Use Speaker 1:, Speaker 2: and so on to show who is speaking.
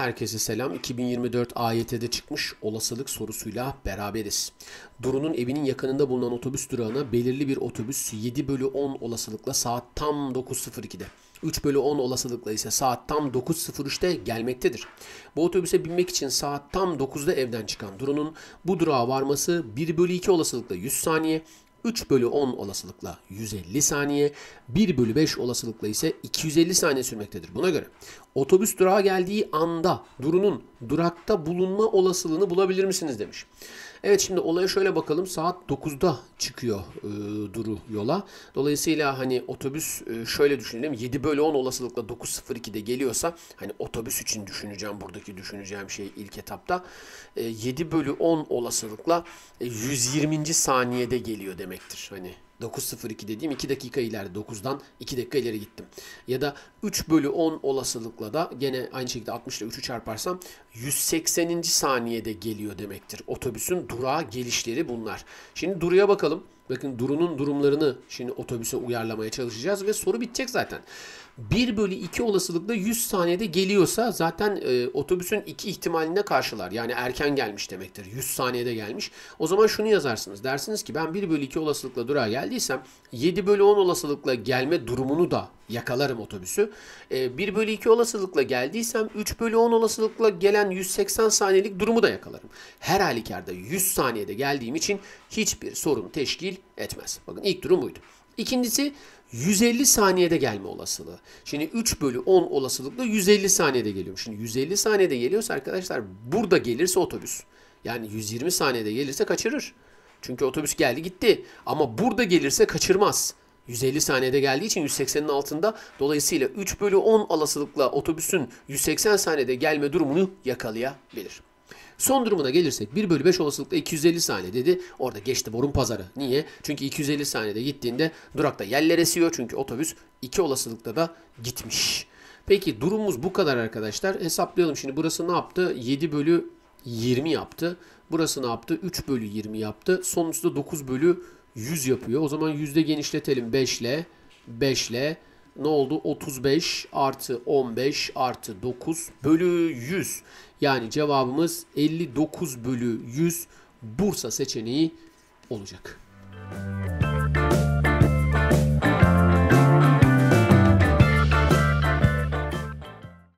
Speaker 1: Herkese selam. 2024 AYT'de çıkmış olasılık sorusuyla beraberiz. Duru'nun evinin yakınında bulunan otobüs durağına belirli bir otobüs 7 bölü 10 olasılıkla saat tam 9.02'de. 3 bölü 10 olasılıkla ise saat tam 9.03'te gelmektedir. Bu otobüse binmek için saat tam 9'da evden çıkan Duru'nun bu durağa varması 1 bölü 2 olasılıkla 100 saniye, 3 bölü 10 olasılıkla 150 saniye, 1 bölü 5 olasılıkla ise 250 saniye sürmektedir. Buna göre otobüs durağa geldiği anda durunun durakta bulunma olasılığını bulabilir misiniz demiş. Evet şimdi olaya şöyle bakalım. Saat 9'da çıkıyor e, Duru yola. Dolayısıyla hani otobüs e, şöyle düşünelim. 7 bölü 10 olasılıkla 9.02'de geliyorsa hani otobüs için düşüneceğim buradaki düşüneceğim şey ilk etapta. E, 7 bölü 10 olasılıkla e, 120. saniyede geliyor demektir. Hani 9.02 dediğim 2 dakika ileride 9'dan 2 dakika ileri gittim. Ya da 3 bölü 10 olasılıkla da gene aynı şekilde 60 ile 3'ü çarparsam 180. saniyede geliyor demektir. Otobüsün durağa gelişleri bunlar. Şimdi duruya bakalım. Bakın Duru'nun durumlarını şimdi otobüse uyarlamaya çalışacağız ve soru bitecek zaten. 1 bölü 2 olasılıkla 100 saniyede geliyorsa zaten e, otobüsün 2 ihtimaline karşılar. Yani erken gelmiş demektir. 100 saniyede gelmiş. O zaman şunu yazarsınız. Dersiniz ki ben 1 bölü 2 olasılıkla durağa geldiysem 7 bölü 10 olasılıkla gelme durumunu da yakalarım otobüsü. E, ee, 1 bölü 2 olasılıkla geldiysem 3 bölü 10 olasılıkla gelen 180 saniyelik durumu da yakalarım. Her halükarda 100 saniyede geldiğim için hiçbir sorun teşkil etmez. Bakın ilk durum buydu. İkincisi 150 saniyede gelme olasılığı. Şimdi 3 bölü 10 olasılıkla 150 saniyede geliyorum. Şimdi 150 saniyede geliyorsa arkadaşlar burada gelirse otobüs. Yani 120 saniyede gelirse kaçırır. Çünkü otobüs geldi gitti. Ama burada gelirse kaçırmaz. 150 saniyede geldiği için 180'in altında dolayısıyla 3 bölü 10 alasılıkla otobüsün 180 saniyede gelme durumunu yakalayabilir. Son durumuna gelirsek 1 bölü 5 olasılıkla 250 saniye dedi. Orada geçti borun pazarı. Niye? Çünkü 250 saniyede gittiğinde durakta yeller esiyor. Çünkü otobüs 2 olasılıkta da gitmiş. Peki durumumuz bu kadar arkadaşlar. Hesaplayalım şimdi burası ne yaptı? 7 bölü 20 yaptı. Burası ne yaptı? 3 bölü 20 yaptı. Sonuçta 9 bölü 100 yapıyor. O zaman yüzde genişletelim 5 ile. 5 ile ne oldu? 35 artı 15 artı 9 bölü 100. Yani cevabımız 59 bölü 100 Bursa seçeneği olacak. Müzik